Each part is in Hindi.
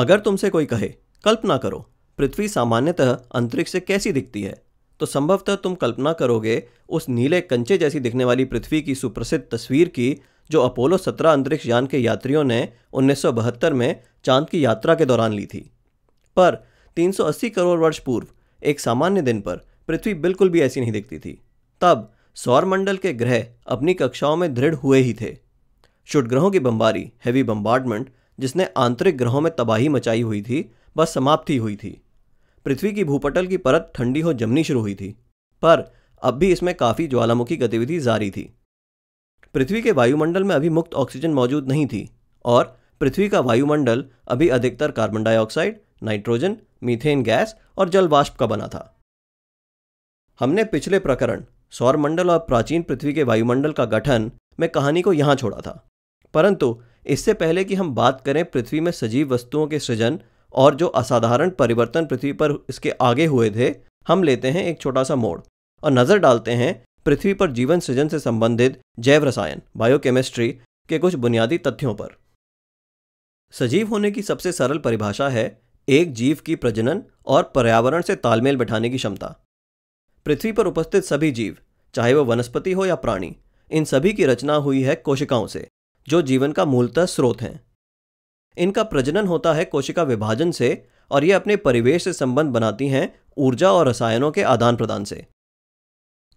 अगर तुमसे कोई कहे कल्पना करो पृथ्वी सामान्यतः अंतरिक्ष से कैसी दिखती है तो संभवतः तुम कल्पना करोगे उस नीले कंचे जैसी दिखने वाली पृथ्वी की सुप्रसिद्ध तस्वीर की जो अपोलो 17 अंतरिक्ष यान के यात्रियों ने उन्नीस में चांद की यात्रा के दौरान ली थी पर 380 करोड़ वर्ष पूर्व एक सामान्य दिन पर पृथ्वी बिल्कुल भी ऐसी नहीं दिखती थी तब सौरमंडल के ग्रह अपनी कक्षाओं में दृढ़ हुए ही थे शुट ग्रहों की बम्बारी हैवी बम्बार्डमेंट जिसने आंतरिक ग्रहों में तबाही मचाई हुई थी बस समाप्ति हुई थी पृथ्वी की भूपटल की परत ठंडी हो जमनी शुरू हुई थी पर अब भी इसमें काफ़ी ज्वालामुखी गतिविधि जारी थी पृथ्वी के वायुमंडल में अभी मुक्त ऑक्सीजन मौजूद नहीं थी और पृथ्वी का वायुमंडल अभी अधिकतर carbon dioxide nitrogen methane gas और जल वाष्प का बना था हमने पिछले प्रकरण सौरमंडल और प्राचीन पृथ्वी के वायुमंडल का गठन में कहानी को यहां छोड़ा था परंतु इससे पहले कि हम बात करें पृथ्वी में सजीव वस्तुओं के सृजन और जो असाधारण परिवर्तन पृथ्वी पर इसके आगे हुए थे हम लेते हैं एक छोटा सा मोड़ और नज़र डालते हैं पृथ्वी पर जीवन सृजन से संबंधित जैव रसायन बायोकेमिस्ट्री के कुछ बुनियादी तथ्यों पर सजीव होने की सबसे सरल परिभाषा है एक जीव की प्रजनन और पर्यावरण से तालमेल बैठाने की क्षमता पृथ्वी पर उपस्थित सभी जीव चाहे वह वनस्पति हो या प्राणी इन सभी की रचना हुई है कोशिकाओं से जो जीवन का मूलतः स्रोत हैं इनका प्रजनन होता है कोशिका विभाजन से और ये अपने परिवेश से संबंध बनाती हैं ऊर्जा और रसायनों के आदान प्रदान से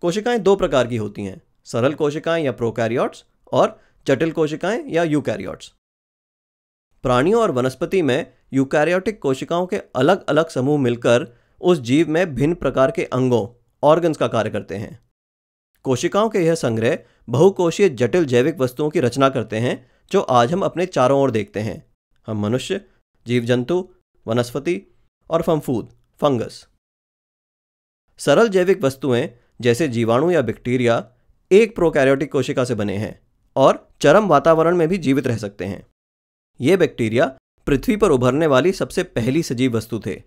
कोशिकाएं दो प्रकार की होती हैं सरल कोशिकाएं या प्रोकैरियोट्स और जटिल कोशिकाएं या यूकैरियोट्स प्राणियों और वनस्पति में यूकैरियोटिक कोशिकाओं के अलग अलग समूह मिलकर उस जीव में भिन्न प्रकार के अंगों ऑर्गन्स का कार्य करते हैं कोशिकाओं के यह संग्रह बहुकोशीय जटिल जैविक वस्तुओं की रचना करते हैं जो आज हम अपने चारों ओर देखते हैं हम मनुष्य जीव जंतु वनस्पति और फमफूद फंगस सरल जैविक वस्तुएं जैसे जीवाणु या बैक्टीरिया एक प्रोकैरियोटिक कोशिका से बने हैं और चरम वातावरण में भी जीवित रह सकते हैं ये बैक्टीरिया पृथ्वी पर उभरने वाली सबसे पहली सजीव वस्तु थे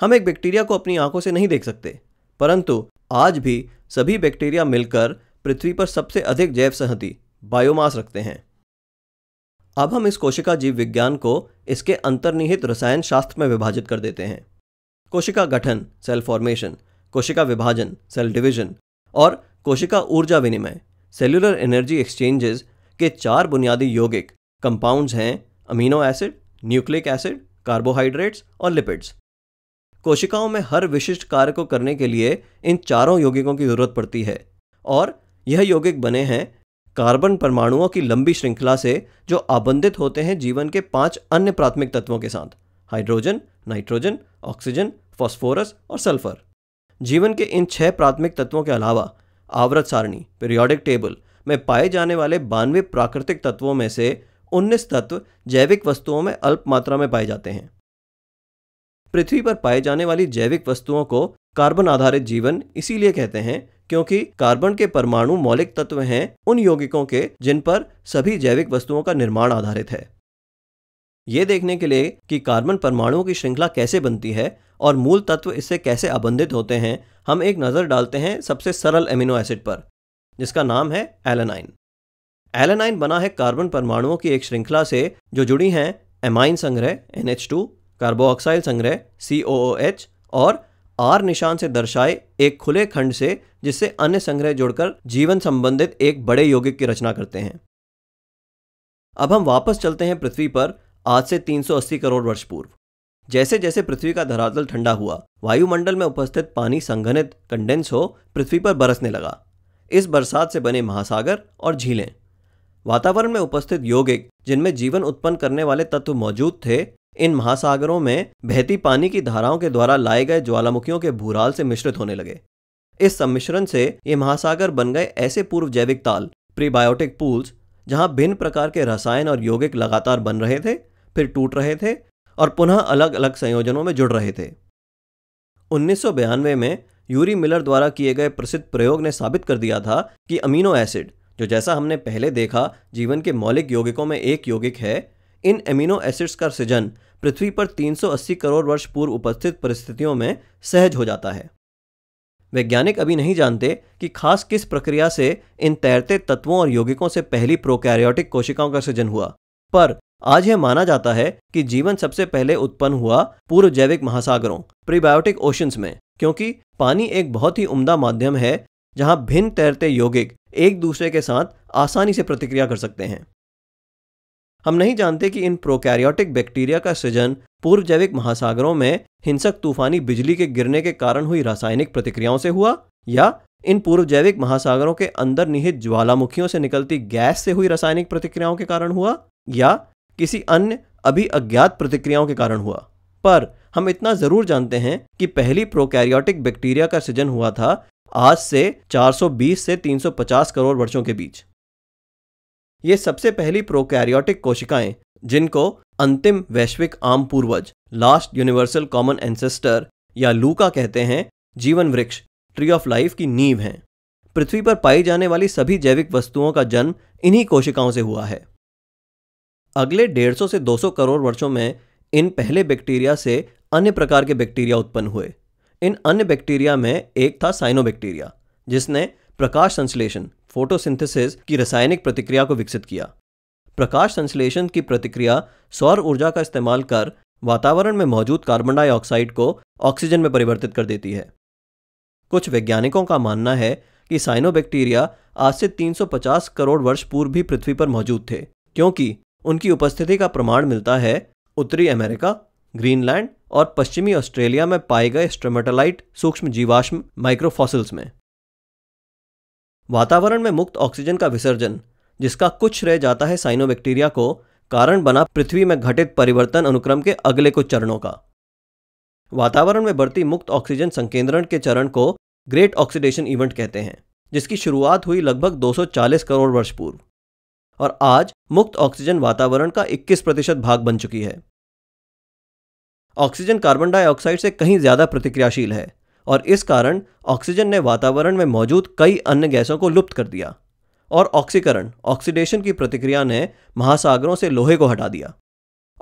हम एक बैक्टीरिया को अपनी आंखों से नहीं देख सकते परंतु आज भी सभी बैक्टीरिया मिलकर पृथ्वी पर सबसे अधिक जैव सहती बायोमास रखते हैं अब हम इस कोशिका जीव विज्ञान को इसके अंतर्निहित रसायन शास्त्र में विभाजित कर देते हैं कोशिका गठन सेल फॉर्मेशन कोशिका विभाजन सेल डिवीजन और कोशिका ऊर्जा विनिमय सेल्युलर एनर्जी एक्सचेंजेस के चार बुनियादी यौगिक कंपाउंड्स हैं amino acid nucleic acid carbohydrates और लिपिड्स कोशिकाओं में हर विशिष्ट कार्य को करने के लिए इन चारों यौगिकों की जरूरत पड़ती है और यह यौगिक बने हैं कार्बन परमाणुओं की लंबी श्रृंखला से जो आबंधित होते हैं जीवन के पांच अन्य प्राथमिक तत्वों के साथ हाइड्रोजन नाइट्रोजन ऑक्सीजन फॉस्फोरस और सल्फर जीवन के इन छह प्राथमिक तत्वों के अलावा आवृत सारणी पीरियोडिक टेबल में पाए जाने वाले बानवे प्राकृतिक तत्वों में से उन्नीस तत्व जैविक वस्तुओं में अल्प मात्रा में पाए जाते हैं पृथ्वी पर पाए जाने वाली जैविक वस्तुओं को कार्बन आधारित जीवन इसीलिए कहते हैं क्योंकि कार्बन के परमाणु मौलिक तत्व हैं उन यौगिकों के जिन पर सभी जैविक वस्तुओं का निर्माण आधारित है ये देखने के लिए कि कार्बन परमाणुओं की श्रृंखला कैसे बनती है और मूल तत्व इससे कैसे आबंधित होते हैं हम एक नज़र डालते हैं सबसे सरल एमिनो एसिड पर जिसका नाम है एलेनाइन एलेनाइन बना है कार्बन परमाणुओं की एक श्रृंखला से जो जुड़ी हैं एमाइन संग्रह एन कार्बोक्साइल संग्रह सी और आर निशान से दर्शाए एक खुले खंड से जिससे अन्य संग्रह जोड़कर जीवन संबंधित एक बड़े यौगिक की रचना करते हैं अब हम वापस चलते हैं पृथ्वी पर आज से 380 करोड़ वर्ष पूर्व जैसे जैसे पृथ्वी का धरातल ठंडा हुआ वायुमंडल में उपस्थित पानी संघनित कंडेंस हो पृथ्वी पर बरसने लगा इस बरसात से बने महासागर और झीलें वातावरण में उपस्थित यौगिक जिनमें जीवन उत्पन्न करने वाले तत्व मौजूद थे इन महासागरों में बहती पानी की धाराओं के द्वारा लाए गए ज्वालामुखियों के भूराल से मिश्रित होने लगे इस सम्मिश्रण से ये महासागर बन गए ऐसे पूर्व जैविक ताल प्रीबायोटिक पूल्स जहां भिन्न प्रकार के रसायन और यौगिक लगातार बन रहे थे फिर टूट रहे थे और पुनः अलग अलग संयोजनों में जुड़ रहे थे उन्नीस में यूरी मिलर द्वारा किए गए प्रसिद्ध प्रयोग ने साबित कर दिया था कि अमीनो एसिड जो जैसा हमने पहले देखा जीवन के मौलिक यौगिकों में एक यौगिक है इन एमिनो एसिड्स का सृजन पृथ्वी पर 380 करोड़ वर्ष पूर्व उपस्थित परिस्थितियों में सहज हो जाता है वैज्ञानिक अभी नहीं जानते कि खास किस प्रक्रिया से इन तैरते तत्वों और यौगिकों से पहली प्रोकैरियोटिक कोशिकाओं का सृजन हुआ पर आज यह माना जाता है कि जीवन सबसे पहले उत्पन्न हुआ पूर्व जैविक महासागरों प्रीबायोटिक ओशंस में क्योंकि पानी एक बहुत ही उम्दा माध्यम है जहां भिन्न तैरते यौगिक एक दूसरे के साथ आसानी से प्रतिक्रिया कर सकते हैं हम नहीं जानते कि इन प्रोकैरियोटिक बैक्टीरिया का सृजन पूर्व जैविक महासागरों में हिंसक तूफानी बिजली के गिरने के कारण हुई रासायनिक प्रतिक्रियाओं से हुआ या इन पूर्व जैविक महासागरों के अंदर निहित ज्वालामुखियों से निकलती गैस से हुई रासायनिक प्रतिक्रियाओं के कारण हुआ या किसी अन्य अभी अज्ञात प्रतिक्रियाओं के कारण हुआ पर हम इतना जरूर जानते हैं कि पहली प्रोकैरियोटिक बैक्टीरिया का सृजन हुआ था आज से 420 से 350 करोड़ वर्षों के बीच ये सबसे पहली प्रोकैरियोटिक कोशिकाएं जिनको अंतिम वैश्विक आम पूर्वज लास्ट यूनिवर्सल कॉमन एंसेस्टर या लूका कहते हैं जीवन वृक्ष ट्री ऑफ लाइफ की नींव हैं पृथ्वी पर पाई जाने वाली सभी जैविक वस्तुओं का जन्म इन्हीं कोशिकाओं से हुआ है अगले 150 से 200 करोड़ वर्षों में इन पहले बैक्टीरिया से अन्य प्रकार के बैक्टीरिया उत्पन्न हुए इन अन्य बैक्टीरिया में एक था साइनोबैक्टीरिया जिसने प्रकाश संश्लेषण फोटोसिंथेसिस की रासायनिक प्रतिक्रिया को विकसित किया प्रकाश संश्लेषण की प्रतिक्रिया सौर ऊर्जा का इस्तेमाल कर वातावरण में मौजूद कार्बन डाइऑक्साइड को ऑक्सीजन में परिवर्तित कर देती है कुछ वैज्ञानिकों का मानना है कि साइनोबैक्टीरिया आज से 350 करोड़ वर्ष पूर्व भी पृथ्वी पर मौजूद थे क्योंकि उनकी उपस्थिति का प्रमाण मिलता है उत्तरी अमेरिका ग्रीनलैंड और पश्चिमी ऑस्ट्रेलिया में पाए गए स्ट्रेमेटोलाइट सूक्ष्म जीवाश्म माइक्रोफॉसिल्स में वातावरण में मुक्त ऑक्सीजन का विसर्जन जिसका कुछ रह जाता है साइनोबैक्टीरिया को कारण बना पृथ्वी में घटित परिवर्तन अनुक्रम के अगले कुछ चरणों का वातावरण में बढ़ती मुक्त ऑक्सीजन संकेंद्रण के चरण को ग्रेट ऑक्सीडेशन इवेंट कहते हैं जिसकी शुरुआत हुई लगभग 240 करोड़ वर्ष पूर्व और आज मुक्त ऑक्सीजन वातावरण का 21 प्रतिशत भाग बन चुकी है ऑक्सीजन कार्बन डाइऑक्साइड से कहीं ज्यादा प्रतिक्रियाशील है और इस कारण ऑक्सीजन ने वातावरण में मौजूद कई अन्य गैसों को लुप्त कर दिया और ऑक्सीकरण ऑक्सीडेशन की प्रतिक्रिया ने महासागरों से लोहे को हटा दिया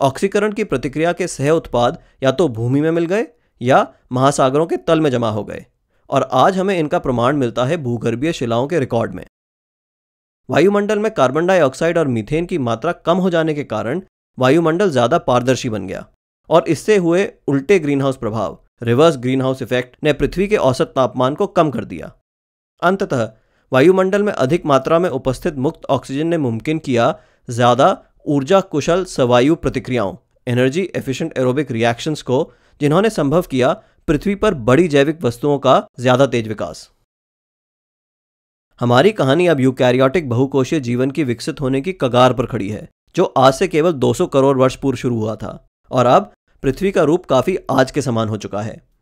ऑक्सीकरण की प्रतिक्रिया के सह उत्पाद या तो भूमि में मिल गए या महासागरों के तल में जमा हो गए और आज हमें इनका प्रमाण मिलता है भूगर्भीय शिलाओं के रिकॉर्ड में वायुमंडल में कार्बन डाइऑक्साइड और मीथेन की मात्रा कम हो जाने के कारण वायुमंडल ज़्यादा पारदर्शी बन गया और इससे हुए उल्टे ग्रीनहाउस प्रभाव रिवर्स ग्रीन हाउस इफेक्ट ने पृथ्वी के औसत तापमान को कम कर दिया अंततः वायुमंडल में अधिक मात्रा में उपस्थित मुक्त ऑक्सीजन ने मुमकिन किया ज़्यादा ऊर्जा कुशल सवायु प्रतिक्रियाओं एनर्जी एफिशिएंट एरोबिक रिएक्शंस को जिन्होंने संभव किया पृथ्वी पर बड़ी जैविक वस्तुओं का ज़्यादा तेज विकास हमारी कहानी अब यूकैरियोटिक बहुकोशीय जीवन की विकसित होने की कगार पर खड़ी है जो आज से केवल 200 करोड़ वर्ष पूर्व शुरू हुआ था और अब पृथ्वी का रूप काफ़ी आज के समान हो चुका है